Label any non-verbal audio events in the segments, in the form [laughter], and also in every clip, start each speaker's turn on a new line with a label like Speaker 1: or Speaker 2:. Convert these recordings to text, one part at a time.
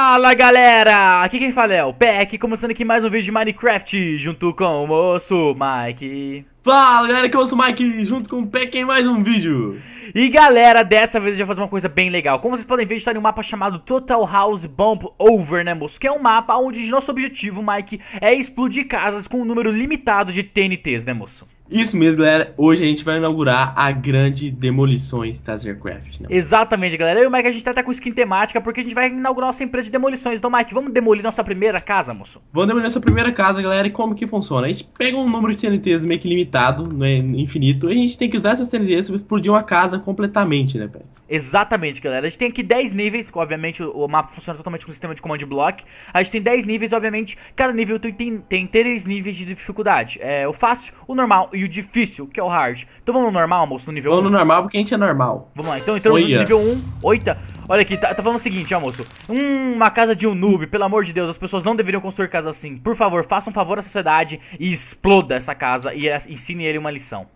Speaker 1: Fala galera, aqui quem fala é o Peck, começando aqui mais um vídeo de Minecraft, junto com o moço Mike. Fala galera, que eu sou o Mike, junto com o Peck em mais um vídeo. E galera, dessa vez eu vou fazer uma coisa bem legal. Como vocês podem ver, a gente tá em um mapa chamado Total House Bomb Over, né moço? Que é um mapa onde nosso objetivo, Mike, é explodir casas com um número limitado de TNTs, né moço?
Speaker 2: Isso mesmo, galera. Hoje a gente vai inaugurar a grande demolição em StarCraft. Né?
Speaker 1: Exatamente, galera. Eu e o Mike, a gente tá até com skin temática, porque a gente vai inaugurar nossa empresa de demolições. Então, Mike, vamos demolir nossa primeira casa, moço?
Speaker 2: Vamos demolir nossa primeira casa, galera. E como que funciona? A gente pega um número de TNTs meio que limitado, né, infinito, e a gente tem que usar essas TNTs para explodir uma casa completamente, né, velho?
Speaker 1: Exatamente, galera. A gente tem aqui 10 níveis, obviamente o mapa funciona totalmente com o sistema de comando block. A gente tem 10 níveis, obviamente, cada nível tem, tem 3 níveis de dificuldade. É o fácil, o normal e o difícil, que é o hard. Então vamos no normal, moço, no nível vamos 1. Vamos no normal, porque a gente é normal. Vamos lá, então entramos Oia. no nível 1. Oita, olha aqui, tá, tá falando o seguinte, ó, moço. Hum, uma casa de um noob, pelo amor de Deus, as pessoas não deveriam construir casa assim. Por favor, faça um favor à sociedade e exploda essa casa e é, ensine ele uma lição.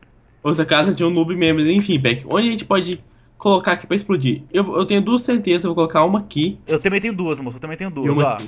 Speaker 2: Ouça, casa de um noob mesmo. Enfim,
Speaker 1: Peck, onde a gente pode colocar aqui pra explodir. Eu, eu tenho duas certezas, eu vou colocar uma aqui. Eu também tenho duas, moço. Eu também tenho duas, ó. Aqui.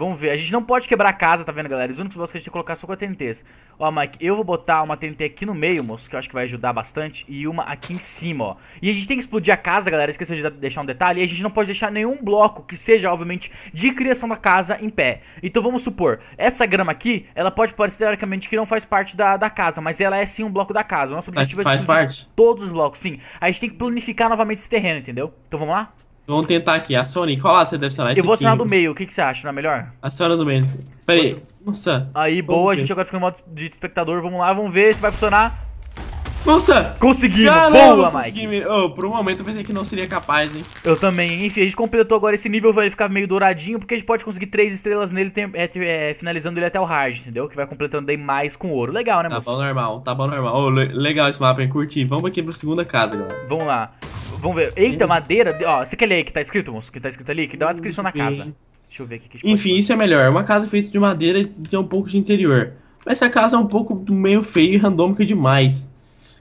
Speaker 1: Vamos ver. A gente não pode quebrar a casa, tá vendo, galera? Os únicos blocos que a gente tem que colocar são com a TNTs. Ó, Mike, eu vou botar uma TNT aqui no meio, moço, que eu acho que vai ajudar bastante. E uma aqui em cima, ó. E a gente tem que explodir a casa, galera. Esqueci de deixar um detalhe. E a gente não pode deixar nenhum bloco que seja, obviamente, de criação da casa em pé. Então vamos supor, essa grama aqui, ela pode parecer, teoricamente, que não faz parte da, da casa. Mas ela é sim um bloco da casa. O nosso objetivo faz, é faz parte. todos os blocos, sim. A gente tem que planificar novamente esse terreno, entendeu? Então vamos lá?
Speaker 2: Vamos tentar aqui. A Sony, qual lado você deve selecionar. eu vou selecionar do
Speaker 1: meio. O que, que você acha? Não é melhor?
Speaker 2: A Sony do meio. Pera aí. Nossa.
Speaker 1: Aí, boa. a gente é? agora fica no modo de espectador. Vamos lá, vamos ver se vai funcionar. Nossa! Conseguimos! Caramba, boa, consegui, Mike! Oh, por um momento eu pensei que não seria capaz, hein? Eu também. Enfim, a gente completou agora esse nível. Vai ficar meio douradinho, porque a gente pode conseguir três estrelas nele, tem, é, é, finalizando ele até o hard, entendeu? Que vai completando daí mais com ouro. Legal, né, Tá bom
Speaker 2: normal, tá bom normal. Oh, legal esse mapa, hein? Curti. Vamos aqui pra segunda casa, galera.
Speaker 1: Vamos lá. Vamos ver. Eita, madeira. Ó, você quer ler que tá escrito, moço? Que tá escrito ali? Que dá uma hum, descrição na casa. Deixa eu ver aqui.
Speaker 2: Que Enfim, isso é melhor. É uma casa feita de madeira e tem um pouco de interior. Mas essa casa é um pouco meio feia e randômica demais.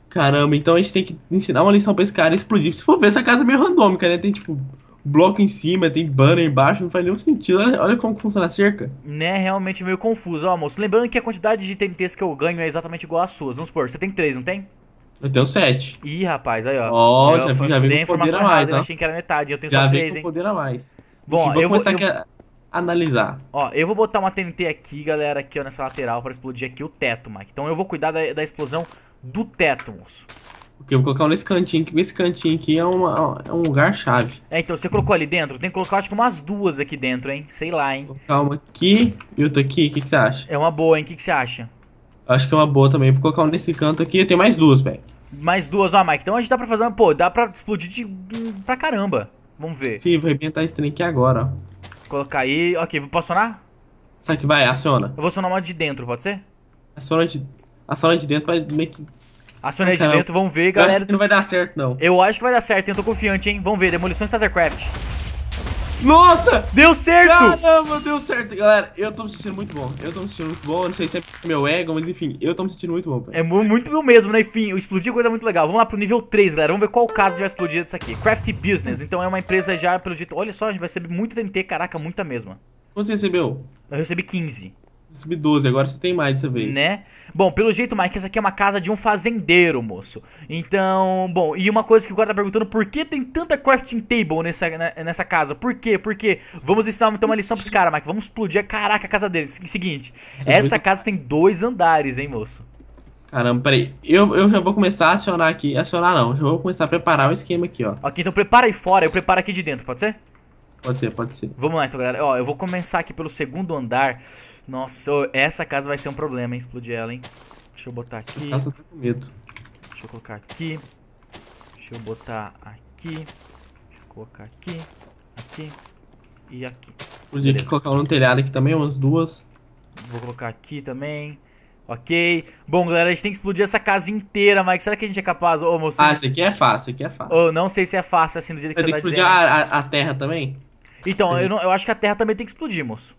Speaker 2: Caramba, então a gente tem que ensinar uma lição pra esse cara explodir. Se for ver, essa casa é meio randômica, né? Tem tipo bloco em cima, tem banner embaixo, não faz nenhum sentido. Olha, olha como funciona a cerca.
Speaker 1: Né, realmente meio confuso. Ó, moço, lembrando que a quantidade de TNTs que eu ganho é exatamente igual às suas. Vamos supor, você tem três, não tem?
Speaker 2: Eu tenho 7.
Speaker 1: Ih, rapaz, aí ó. Ó, oh, já, vi, já vem com poder a mais, errada, ó. Eu achei que era metade, eu tenho já só 3, hein. Já poder a mais. Bom, Vixe, vou começar vou, eu... aqui a analisar. Ó, eu vou botar uma TNT aqui, galera, aqui ó, nessa lateral pra explodir aqui o teto, Mike. Então eu vou cuidar da, da explosão do teto, moço.
Speaker 2: Porque eu vou colocar um nesse cantinho, que esse cantinho aqui é, uma, é um lugar chave.
Speaker 1: É, então você colocou ali dentro? Tem que colocar acho que umas duas aqui dentro, hein? Sei lá, hein? Calma aqui e outra aqui, o que, que você acha? É uma boa, hein? O que, que você acha? Acho que é uma boa também. Vou colocar um nesse canto aqui. Tem mais duas, Beck. Mais duas, ó, Mike. Então a gente dá pra fazer. Pô, dá pra explodir de. pra caramba. Vamos ver. Sim, vou arrebentar esse trem aqui agora, ó. Colocar aí. Ok, vou acionar? Sabe que vai, aciona. Eu vou acionar uma de dentro, pode ser? Aciona de. Aciona de dentro vai meio que. Aciona de dentro, vamos ver, galera. Eu acho que não vai dar certo, não. Eu acho que vai dar certo, hein? Eu tô confiante, hein? Vamos ver, Demolição Starcraft. Nossa! Deu certo!
Speaker 2: Caramba, deu certo, galera. Eu tô me sentindo muito bom. Eu tô me sentindo muito bom. não sei se é meu
Speaker 1: ego, mas enfim, eu tô me sentindo muito bom, pai. É muito meu mesmo, né? Enfim, explodir é coisa muito legal. Vamos lá pro nível 3, galera. Vamos ver qual caso já explodiu disso aqui. Crafty Business. Então é uma empresa já, pelo jeito. Olha só, a gente vai receber muito TNT, caraca, muita mesmo. Quanto você recebeu? Eu recebi 15. 12, agora você tem mais dessa vez. Né? Bom, pelo jeito, Mike, essa aqui é uma casa de um fazendeiro, moço. Então, bom, e uma coisa que o cara tá perguntando, por que tem tanta crafting table nessa, né, nessa casa? Por quê? Por quê? Vamos ensinar então uma lição pros caras, Mike. Vamos explodir, caraca, a casa deles. Seguinte, essa casa tem dois andares, hein, moço?
Speaker 2: Caramba, peraí. Eu, eu já vou começar a acionar aqui. Acionar não, já vou começar a preparar o esquema aqui, ó.
Speaker 1: Ok, então prepara aí fora, eu preparo aqui de dentro, pode ser?
Speaker 2: Pode ser, pode ser.
Speaker 1: Vamos lá então, galera. Ó, eu vou começar aqui pelo segundo andar. Nossa, essa casa vai ser um problema, hein? Explodir ela, hein? Deixa eu botar aqui. Essa casa tá com medo. Deixa eu colocar aqui. Deixa eu botar aqui. Deixa eu colocar aqui. Aqui. E aqui. Podia aqui colocar uma no telhado aqui também, umas duas. Vou colocar aqui também. Ok. Bom, galera, a gente tem que explodir essa casa inteira, Mike. Será que a gente é capaz? Ô, moço. Ah, isso aqui é
Speaker 2: fácil, isso aqui é fácil.
Speaker 1: oh, não sei se é fácil assim do jeito que eu você tem que tá explodir a, a, terra também? Então, eu, não, eu acho que a terra também tem que explodir, moço.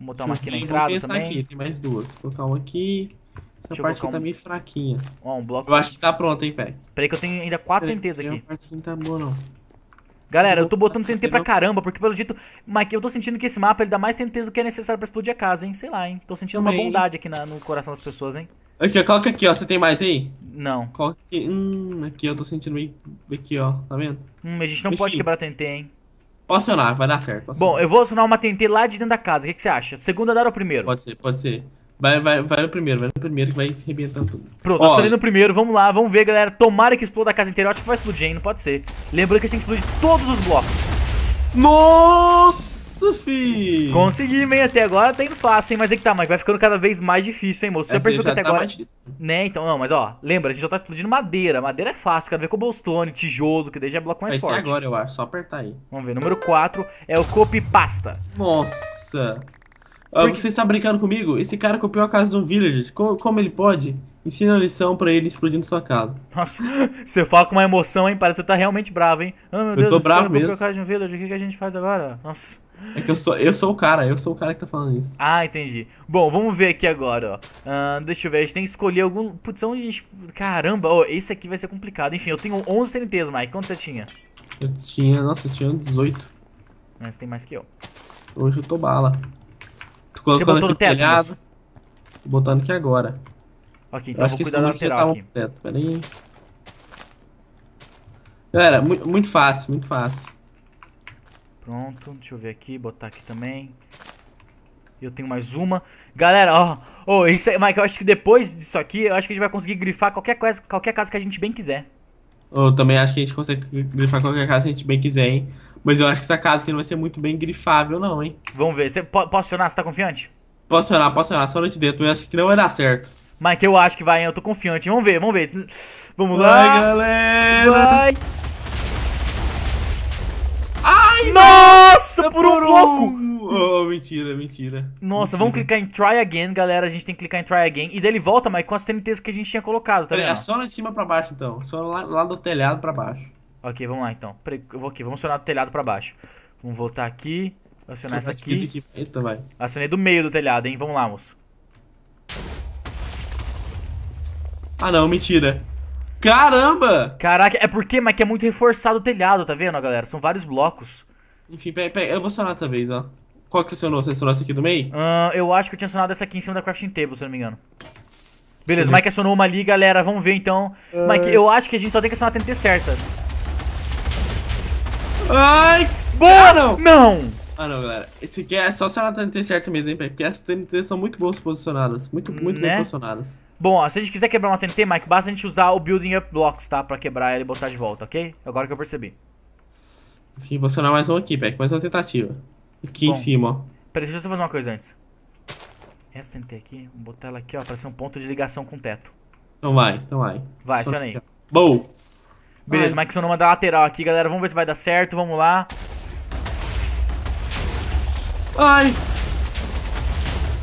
Speaker 1: Vou botar uma aqui na entrada também. aqui, tem mais duas. Vou colocar uma aqui. Essa Deixa parte aqui tá um... tá meio fraquinha. Ó, um bloco. Eu acho que tá pronto, hein, Peck. Peraí que eu tenho ainda quatro TNTs aqui. Parte aqui não tá boa, não. Galera, eu tô botando TNT pra caramba, porque pelo dito, Mike, eu tô sentindo que esse mapa ele dá mais TNT do que é necessário pra explodir a casa, hein? Sei lá, hein? Tô sentindo Também. uma bondade aqui na, no coração das pessoas, hein?
Speaker 2: Aqui, coloca aqui, ó. Você tem mais aí? Não. Coloca aqui. Hum, aqui eu tô sentindo
Speaker 1: meio. Aqui, ó. Tá vendo? Hum, a gente não pode quebrar TNT, hein? Posso acionar, vai dar certo. Bom, eu vou acionar uma TNT lá de dentro da casa. O que, que você acha? Segunda dar ou primeiro? Pode ser, pode ser. Vai, vai, vai
Speaker 2: no primeiro, vai no primeiro que vai arrebentar tudo. Pronto, Ó, acionei no
Speaker 1: primeiro, vamos lá, vamos ver, galera. Tomara que exploda a casa inteira. Eu acho que vai explodir, hein? Não pode ser. Lembrando que a gente tem que explodir todos os blocos. Nossa! Isso, fi! Conseguimos, hein? Até agora tá indo fácil, hein? Mas é que tá, mas vai ficando cada vez mais difícil, hein, moço? Você Essa é, percebeu que até tá agora. Né, então, não, mas ó, lembra, a gente já tá explodindo madeira. Madeira é fácil, quero ver cobblestone, tijolo, que daí já é bloco mais vai forte. Vai ser agora, eu acho, só apertar aí. Vamos ver, número 4 é o copypasta. Nossa! Ah, Porque... Você
Speaker 2: está brincando comigo? Esse cara copiou a casa de um villager. Como, como ele pode? Ensina a lição pra ele explodindo sua casa. Nossa, [laughs] você fala com uma
Speaker 1: emoção, hein? Parece que você tá realmente bravo, hein? Oh, meu Deus, eu tô bravo mesmo. Copiou a casa de um villager. O que, que a gente faz agora? Nossa. É que eu sou, eu sou o cara, eu sou o cara que tá falando isso. Ah, entendi. Bom, vamos ver aqui agora, ó. Uh, deixa eu ver, a gente tem que escolher algum. Putz, onde a gente. Caramba, ó, esse aqui vai ser complicado. Enfim, eu tenho 11 TNTs, Mike. Quanto você tinha?
Speaker 2: Eu tinha, nossa, eu tinha 18.
Speaker 1: Mas tem mais que eu.
Speaker 2: Hoje eu tô bala. Tô colocando você botou aqui no teto, Tô botando aqui agora. Ok, então eu vou cuidar da tá lateral aqui. Teto. Pera aí.
Speaker 1: Galera, muito, muito fácil, muito fácil. Pronto, deixa eu ver aqui, botar aqui também. Eu tenho mais uma. Galera, ó. Oh, isso é, Mike, eu acho que depois disso aqui, eu acho que a gente vai conseguir grifar qualquer, coisa, qualquer casa que a gente bem quiser.
Speaker 2: Eu também acho que a gente consegue grifar qualquer casa que a gente bem quiser, hein. Mas eu acho que essa casa aqui não vai ser muito bem
Speaker 1: grifável, não, hein. Vamos ver. Você, pode posso Você tá confiante?
Speaker 2: Posso posicionar posso Só no de dentro. Eu acho que não vai
Speaker 1: dar certo. Mike, eu acho que vai, hein. Eu tô confiante. Vamos ver, vamos ver. Vamos vai, lá.
Speaker 2: galera. Vai.
Speaker 1: Ai, Nossa, é por um pouco! Oh,
Speaker 2: mentira, mentira. Nossa, mentira. vamos
Speaker 1: clicar em try again, galera. A gente tem que clicar em try again. E daí ele volta, mas com as TNTs que a gente tinha colocado, tá É só lá de cima pra baixo, então. Só lá, lá do telhado pra baixo. Ok, vamos lá, então. eu vou aqui. Vamos acionar do telhado pra baixo. Vamos voltar aqui. Acionar essa aqui. aqui. Eita, vai. Acionei do meio do telhado, hein. Vamos lá, moço. Ah, não. Mentira. Caramba! Caraca, é porque, mas que é muito reforçado o telhado, tá vendo, galera? São vários blocos. Enfim, peraí, peraí, eu vou acionar outra vez, ó. Qual que você acionou? Você acionou essa aqui do meio? Ah, eu acho que eu tinha acionado essa aqui em cima da crafting table, se eu não me engano. Beleza, o Mike acionou uma ali, galera. Vamos ver então. Uh... Mike, eu acho que a gente só tem que acionar a TNT certa. Ai! Boa! Não! Não!
Speaker 2: Ah não, galera. Esse aqui é só acionar a TNT certa mesmo, hein, Porque as TNTs são muito boas posicionadas. Muito, muito né? bem posicionadas.
Speaker 1: Bom, ó, se a gente quiser quebrar uma TNT, Mike, basta a gente usar o Building Up Blocks, tá? Pra quebrar ela e botar de volta, ok? Agora que eu percebi.
Speaker 2: Enfim, vou acionar mais um aqui, Peck. É mais uma tentativa. Aqui Bom, em cima, ó.
Speaker 1: Peraí, deixa eu fazer uma coisa antes. Essa TNT aqui, vou botar ela aqui, ó, pra ser um ponto de ligação com o teto.
Speaker 2: Então vai, então vai. Vai, aciona aí. Boa!
Speaker 1: Beleza, mas que sonou uma da lateral aqui, galera. Vamos ver se vai dar certo, vamos lá. Ai!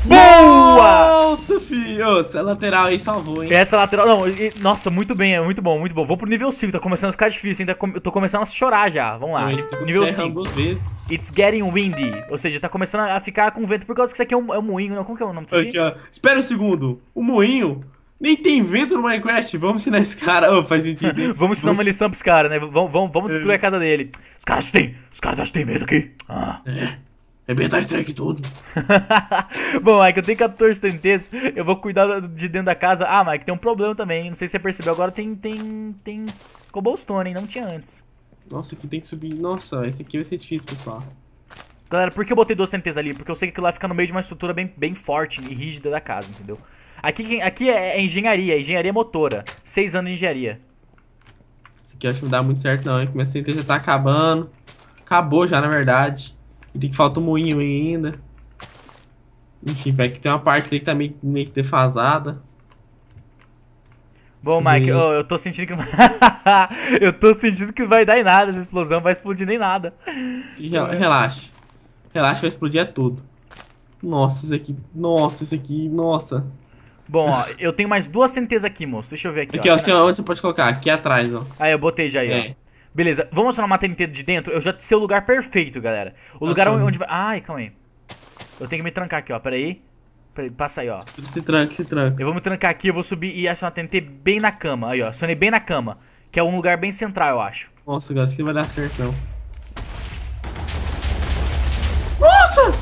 Speaker 1: Boa!
Speaker 2: Nossa, filho! Essa lateral aí salvou, hein?
Speaker 1: Essa lateral. Não, e, nossa, muito bem, é muito bom, muito bom. Vou pro nível 5, tá começando a ficar difícil, ainda tá com, eu tô começando a chorar já. Vamos lá. Eu nível 5. It's getting windy. Ou seja, tá começando a ficar com vento, por causa que isso aqui é um, é um moinho, não? Como que é o nome disso aqui? ó.
Speaker 2: Espera um segundo. O moinho nem tem vento no Minecraft, vamos ensinar esse cara. Oh, faz sentido. [laughs] vamos ensinar uma lição
Speaker 1: pros caras, né? Vamos, vamos, vamos destruir a é. casa dele. Os caras têm, os caras acham que tem vento aqui. Ah. É. Bebê tá estranho tudo. Bom, Mike, eu tenho 14 TNTs, eu vou cuidar de dentro da casa. Ah, Mike, tem um problema também, não sei se você percebeu, agora tem, tem, tem cobblestone, hein? não tinha antes. Nossa, aqui tem que subir, nossa, esse aqui vai ser difícil, pessoal. Galera, por que eu botei duas TNTs ali? Porque eu sei que aquilo lá fica no meio de uma estrutura bem, bem forte e rígida da casa, entendeu? Aqui, aqui é, é, engenharia, engenharia motora, 6 anos de engenharia.
Speaker 2: Esse aqui eu acho que não dá muito certo não, hein, minha CNT já tá acabando. Acabou já, na verdade. E tem que faltar o moinho ainda. Enfim, vai que tem uma parte ali que tá meio, meio que defasada.
Speaker 1: Bom, Mike, e... eu, eu tô sentindo que. [laughs] eu tô sentindo que vai dar em nada essa explosão, vai explodir nem nada. É? Relaxa.
Speaker 2: Relaxa, vai explodir é tudo. Nossa, isso aqui. Nossa, isso aqui. Nossa.
Speaker 1: Bom, ó, eu tenho mais duas centenas aqui, moço. Deixa eu ver aqui. Aqui, ó, ó assim, onde você pode colocar? Aqui atrás, ó. Aí, eu botei já aí, é. ó. Beleza, vamos acionar uma TNT de dentro? Eu já sei o lugar perfeito, galera. O tá lugar onde vai... Ai, calma aí. Eu tenho que me trancar aqui, ó. Pera aí. Pera aí. Passa aí, ó. Se tranca, se tranca. Eu vou me trancar aqui, eu vou subir e acionar a TNT bem na cama. Aí, ó. Acionei bem na cama. Que é um lugar bem central, eu acho. Nossa, eu acho que vai dar certo, não. Nossa!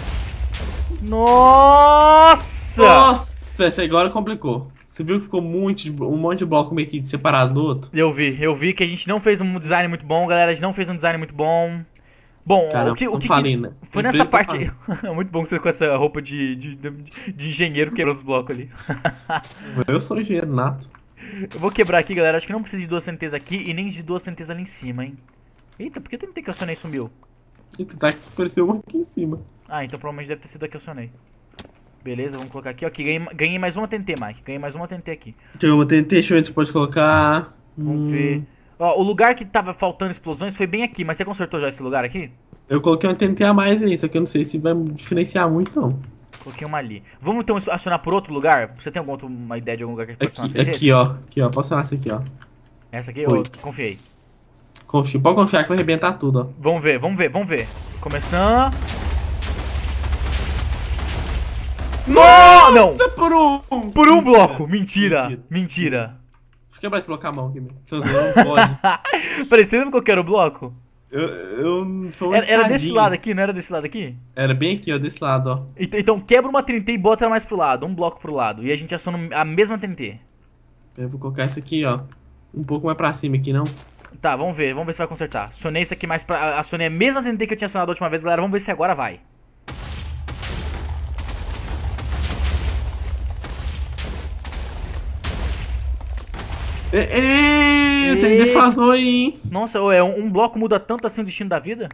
Speaker 1: Nossa! Nossa, essa agora complicou. Você viu que ficou muito, um monte de bloco meio que separado do outro? Eu vi, eu vi que a gente não fez um design muito bom, galera. A gente não fez um design muito bom. Bom, Caramba, o que, o que, que né? foi nessa parte. [laughs] muito bom que você com essa roupa de, de, de, de engenheiro quebrando os blocos ali. [laughs] eu sou engenheiro nato. Eu vou quebrar aqui, galera. Acho que não precisa de duas TNTs aqui e nem de duas TNTs ali em cima, hein? Eita, por que eu tentei que eu acionei e sumiu? Eita, tá, apareceu uma aqui em cima. Ah, então provavelmente deve ter sido a que eu acionei. Beleza, vamos colocar aqui, ó. Que ganhei, ganhei mais uma TNT, Mike. Ganhei mais uma TNT aqui.
Speaker 2: Tem uma TNT, deixa eu ver se pode colocar. Vamos hum. ver.
Speaker 1: Ó, o lugar que tava faltando explosões foi bem aqui, mas você consertou já esse lugar aqui?
Speaker 2: Eu coloquei uma TNT a mais aí, só que eu não sei se vai diferenciar muito, não.
Speaker 1: Coloquei uma ali. Vamos então acionar por outro lugar? Você tem alguma ideia de algum lugar que a gente pode aqui, acionar? Aqui, ó.
Speaker 2: Aqui, ó. Posso acionar essa aqui, ó.
Speaker 1: Essa aqui foi. eu confiei. Confio. Pode confiar que vai arrebentar tudo, ó. Vamos ver, vamos ver, vamos ver. Começando... Nossa, não! por um! Por um bloco! Mentira, mentira! Mentira! Deixa eu quebrar é esse bloco a mão aqui, meu. [laughs] Não pode. Peraí, você lembra qual que era o bloco? Eu, eu, foi uma era, era, desse lado aqui, não era desse lado aqui? Era bem aqui, ó, desse lado, ó. Então, então quebra uma TNT e bota mais pro lado, um bloco pro lado. E a gente aciona a mesma TNT. Eu vou colocar isso aqui, ó. Um pouco mais pra cima aqui, não? Tá, vamos ver, vamos ver se vai consertar. Acionei isso aqui mais pra. Acionei a mesma TNT que eu tinha acionado a última vez, galera. Vamos ver se agora vai. Eita, é, é, tem defasou aí, hein? Nossa, é um, um bloco muda tanto assim o destino da vida?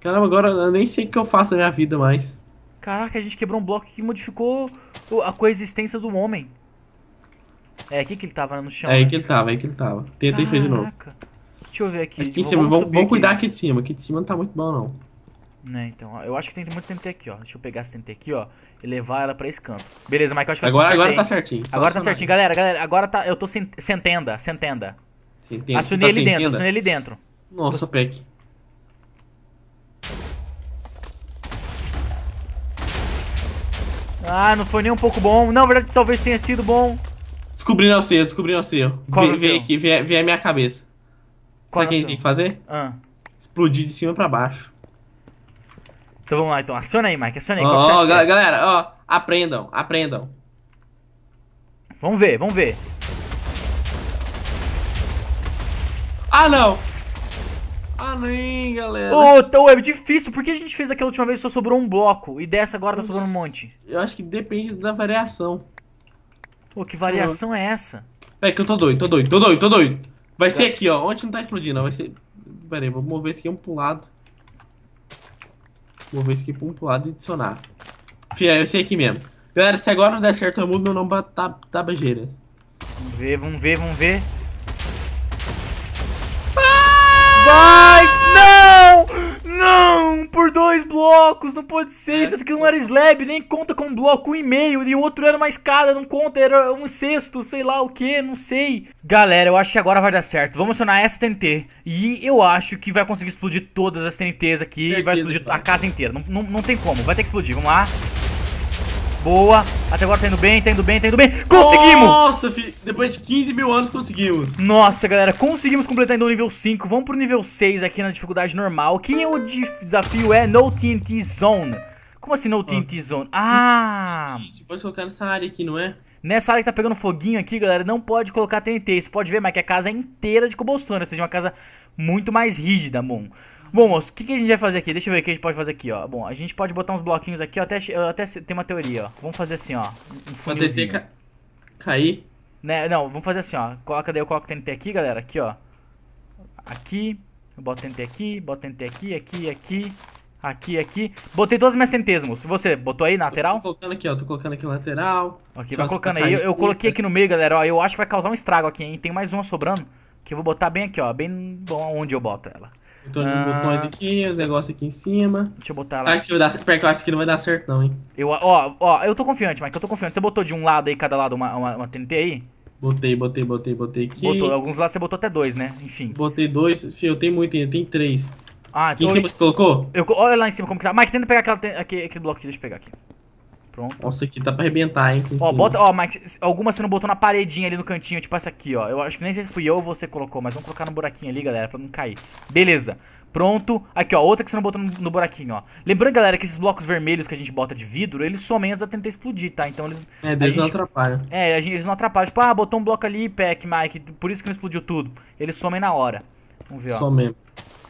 Speaker 1: Caramba, agora eu nem sei o que eu faço na minha vida mais. Caraca, a gente quebrou um bloco que modificou a coexistência do homem. É aqui que ele tava né, no chão. É aí né? que ele tava, é aí que ele tava. Tenta fazer de novo. Deixa eu ver aqui. Aqui em cima, vamos, vamos, vamos cuidar aqui.
Speaker 2: aqui de cima. Aqui de cima não tá muito bom, não.
Speaker 1: Né, então, eu acho que tem muito TNT aqui, ó. Deixa eu pegar esse TNT aqui, ó, e levar ela pra esse canto. Beleza, Michael eu acho que agora, agora tá certinho. Agora tá certinho, galera, galera, agora tá, eu tô sentenda, sentenda. Sentenda. Acionei tá ele dentro, acionei ele dentro. Nossa, Peck. Ah, não foi nem um pouco bom. Não, na verdade, talvez tenha sido bom.
Speaker 2: Descobri não sei, descobri não sei. Vem, aqui, vem, vem a minha cabeça. Qual Sabe o que a gente tem que fazer? Ah. Explodir de cima pra baixo.
Speaker 1: Então vamos lá, então. Aciona aí, Mike. Aciona aí. Ó, oh, galera, ó. Oh, aprendam, aprendam. Vamos ver, vamos ver. Ah, não! Ah, nem, galera. Ô, oh, então é difícil. Por que a gente fez aquela última vez só sobrou um bloco? E dessa agora Nossa, tá sobrando um monte? Eu acho que depende da variação. Pô, que variação é essa? É
Speaker 2: que eu tô doido, tô doido, tô doido, tô doido. Vai ser
Speaker 1: aqui, ó. Onde não tá
Speaker 2: explodindo, vai ser... Pera aí, vou mover esse aqui um pro lado. Vou ver se aqui pra um pro lado e adicionar. Fih, é eu sei aqui mesmo. Galera, se agora não der certo, eu mudo meu nome pra tab
Speaker 1: Tabajeiras. Vamos ver, vamos ver, vamos ver. Ah! por dois blocos, não pode ser. É, isso aqui não era slab, nem conta com um bloco, um e meio. E o outro era uma escada, não conta, era um sexto, sei lá o que, não sei. Galera, eu acho que agora vai dar certo. Vamos acionar essa TNT. E eu acho que vai conseguir explodir todas as TNTs aqui. Certeza, vai explodir a casa inteira. Não, não, não tem como, vai ter que explodir. Vamos lá. Boa. Até agora tá indo bem, tá indo bem, tá indo bem. Conseguimos! Nossa, fi... depois de 15 mil anos conseguimos. Nossa, galera, conseguimos completar ainda então o nível 5. Vamos pro nível 6 aqui na dificuldade normal, que é o desafio é No TNT Zone. Como assim No TNT ah. Zone? Ah! Você pode colocar nessa área aqui, não é? Nessa área que tá pegando foguinho aqui, galera, não pode colocar TNT. Você pode ver, mas que é a casa é inteira de cobblestone, ou seja, uma casa muito mais rígida, Mon. Bom, moço, o que, que, a gente vai fazer aqui? Deixa eu ver o que a gente pode fazer aqui, ó. Bom, a gente pode botar uns bloquinhos aqui, ó. Até, até tem uma teoria, ó. Vamos fazer assim, ó. Um funilzinho. Ca... cair? Né, não, vamos fazer assim, ó. Coloca daí, eu coloco TNT aqui, galera. Aqui, ó. Aqui. Eu boto TNT aqui, boto TNT aqui, aqui, aqui. Aqui, aqui. Botei todas as minhas tnts moço. Você botou aí na lateral? tô colocando aqui, ó. Tô colocando aqui na lateral. Ok, vai colocando aí. Eu, eu, coloquei aqui no meio, galera, ó. Eu acho que vai causar um estrago aqui, hein. Tem mais uma sobrando. Que eu vou botar bem aqui, ó. Bem bom onde eu boto ela
Speaker 2: todos ah. os botões
Speaker 1: aqui, os negócios aqui em cima. Deixa eu botar lá. Acho que vai dar, pior que eu acho que não vai dar certo, não, hein? Eu, ó, ó, eu tô confiante, Mike, eu tô confiante. Você botou de um lado aí, cada lado, uma, uma, uma TNT aí? Botei, botei, botei, botei aqui. Botou, alguns lados você botou até dois, né? Enfim. Botei dois, fio, eu tenho muito ainda, tem três. Ah, aqui em então cima você colocou? Eu, olha lá em cima como que tá. Mike, tenta pegar aquela, aquele, aquele bloco que deixa eu pegar aqui. Pronto.
Speaker 2: Nossa, aqui tá pra arrebentar, hein? Ó, bota,
Speaker 1: ó, Mike. alguma você não botou na paredinha ali no cantinho, tipo essa aqui, ó. Eu acho que nem sei se fui eu ou você colocou, mas vamos colocar no buraquinho ali, galera, pra não cair. Beleza. Pronto. Aqui, ó, outra que você não botou no, no buraquinho, ó. Lembrando, galera, que esses blocos vermelhos que a gente bota de vidro, eles somem antes da tentar explodir, tá? Então eles... É, eles não atrapalham. É, gente, eles não atrapalham. Tipo, ah, botou um bloco ali, Pac, Mike, por isso que não explodiu tudo. Eles somem na hora. Vamos ver, ó. Somem.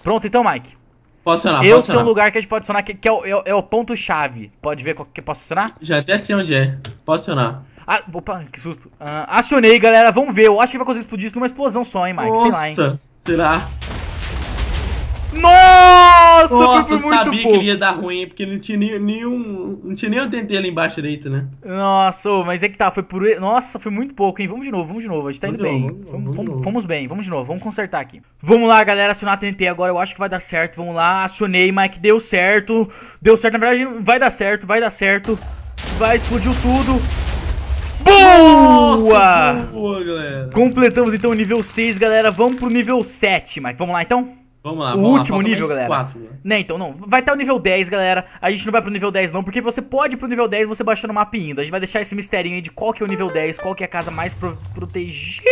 Speaker 1: Pronto, então, Mike. Posso acionar, eu sou um lugar que a gente pode acionar, que, que é, o, é o é ponto-chave. Pode ver qual que posso acionar? Já até sei onde é. Posso acionar. Ah, opa, que susto. Ah, acionei, galera. Vamos ver. Eu acho que vai conseguir explodir isso numa explosão só, hein, Mike? Nossa, Sei lá, hein? será? Nossa, Nossa eu sabia pouco. que ele ia
Speaker 2: dar ruim, porque não tinha nenhum. Não tinha nenhum TNT ali embaixo direito, né?
Speaker 1: Nossa, mas é que tá, foi por. Nossa, foi muito pouco, hein? Vamos de novo, vamos de novo. A gente tá indo bem. Novo, vamos, vamos, fomos bem, vamos de novo, vamos consertar aqui. Vamos lá, galera, acionar a TNT agora. Eu acho que vai dar certo. Vamos lá, acionei, Mike, deu certo. Deu certo, na verdade, vai dar certo, vai dar certo. Vai, explodiu tudo. Boa! Nossa, boa, galera. Completamos então o nível 6, galera. Vamos pro nível 7, Mike. Vamos lá então?
Speaker 2: Vamos lá, o vamos último lá, nível, galera. 4,
Speaker 1: né? né, então não. Vai até o nível 10, galera. A gente não vai pro nível 10 não, porque você pode ir pro nível 10 você baixando o mapa A gente vai deixar esse mistério aí de qual que é o nível 10, qual que é a casa mais pro protegida.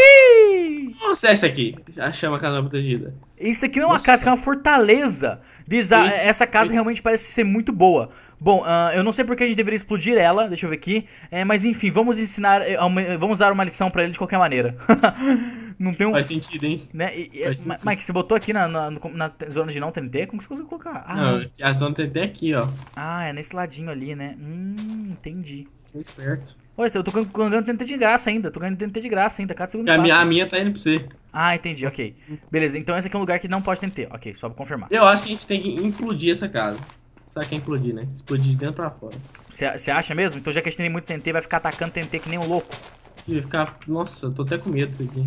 Speaker 2: Nossa, essa aqui. Já chama a casa mais protegida.
Speaker 1: Isso aqui não é uma Nossa. casa, é uma fortaleza. Desa Eita. Essa casa Eita. realmente parece ser muito boa. Bom, uh, eu não sei porque a gente deveria explodir ela, deixa eu ver aqui. É, mas enfim, vamos ensinar, eh, eh, vamos dar uma lição para ele de qualquer maneira. [laughs] não tem um. Faz sentido, hein? Né? E, sentido. Mike, você botou aqui na, na, na, zona de não TNT? Como você conseguiu colocar? Ah, não, é a zona TNT é aqui, ó. Ah, é nesse ladinho ali, né? Hum, entendi. Fiquei esperto. Olha, eu tô ganhando TNT de graça ainda, tô ganhando TNT de graça ainda, cada segundo a minha, a minha tá indo pra você. Ah, entendi, ok. Beleza, então esse aqui é um lugar que não pode TNT. Ok, só pra confirmar. Eu acho que a gente tem que implodir essa casa. Sabe quem explodir né? Explodir de dentro pra fora. Você acha mesmo? Então já que a gente tem muito TNT, vai ficar atacando TNT que nem um louco. E ficar. Nossa, tô até com medo disso aqui.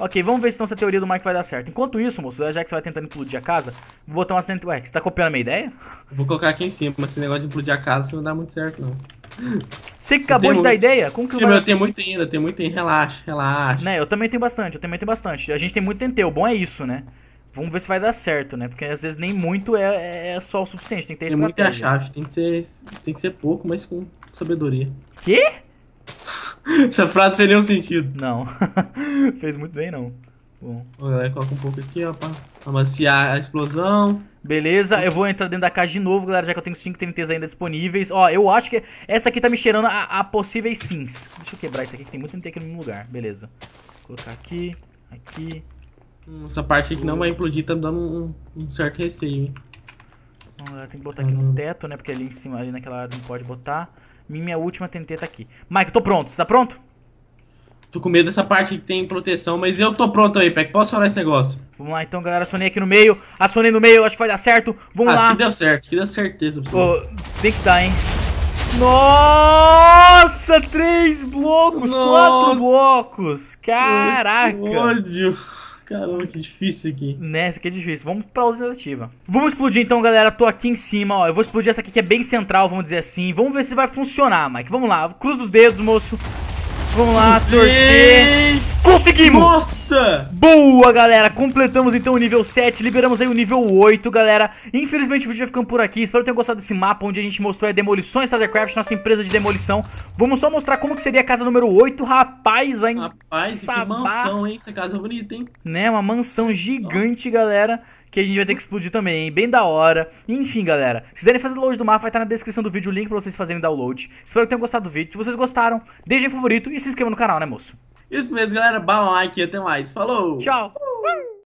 Speaker 1: Ok, vamos ver se então essa teoria do Mike vai dar certo. Enquanto isso, moço, já que você vai tentando explodir a casa, vou botar umas TNT. Ué, você tá copiando a minha ideia? Vou colocar aqui em cima, mas esse negócio de explodir a casa não dá muito certo, não. Você que acabou de muito... dar ideia? Como que Sim, vai eu tenho muito ainda, tenho muito ainda. Relaxa, relaxa. Né, eu também tenho bastante, eu também tenho bastante. A gente tem muito TNT, o bom é isso, né? Vamos ver se vai dar certo, né? Porque às vezes nem muito é, é, é só o suficiente, tem que ter é tem estratégia. muita
Speaker 2: chave, tem que, ser, tem que ser pouco, mas com sabedoria.
Speaker 1: Quê? [laughs] Essa frase fez nenhum sentido. Não, [laughs] fez muito bem não. Bom. galera, coloca um pouco aqui, ó, pra amaciar a explosão. Beleza, eu vou entrar dentro da casa de novo, galera, já que eu tenho 5 TNTs ainda disponíveis. Ó, eu acho que essa aqui tá me cheirando a, a possíveis sims. Deixa eu quebrar isso aqui, que tem muito TNT aqui no mesmo lugar. Beleza. Vou colocar aqui, aqui, essa parte aqui não vai implodir, tá dando um, um certo receio, hein? Tem que botar aqui no teto, né? Porque ali em cima, ali naquela área não pode botar. Minha última TNT tá aqui. Mike, tô pronto. Você tá pronto?
Speaker 2: Tô com medo dessa parte que tem proteção, mas eu tô pronto aí, Peck. Posso falar esse negócio?
Speaker 1: Vamos lá então, galera. Acionei aqui no meio. Acionei no meio, acho que vai dar certo. Vamos lá. Acho que deu
Speaker 2: certo, que deu certeza pessoal
Speaker 1: Tem que dar, hein? Nossa, três blocos, Nossa. quatro blocos. Caraca. ódio. Caramba, que difícil aqui. Nessa né, aqui é difícil. Vamos pra alternativa. Vamos explodir então, galera. Tô aqui em cima, ó. Eu vou explodir essa aqui que é bem central, vamos dizer assim. Vamos ver se vai funcionar, Mike. Vamos lá. Cruza os dedos, moço. Vamos lá, Cruzei. torcer. Conseguimos! Nossa! Boa, galera! Completamos então o nível 7, liberamos aí o nível 8, galera. Infelizmente o vídeo vai ficando por aqui. Espero que tenham gostado desse mapa onde a gente mostrou a Demolições Starcraft, nossa empresa de demolição. Vamos só mostrar como que seria a casa número 8, rapaz, hein? Rapaz, Sabá. que mansão, hein? Essa
Speaker 2: casa é bonita, hein?
Speaker 1: Né? Uma mansão gigante, galera que a gente vai ter que explodir também, hein? bem da hora. Enfim, galera, se quiserem fazer o download do mapa, vai estar na descrição do vídeo o link vocês vocês fazerem download espero tenham gostado do vídeo gostaram favorito e se no canal né moço
Speaker 2: isso mesmo, galera. Bala like e até mais. Falou! Tchau!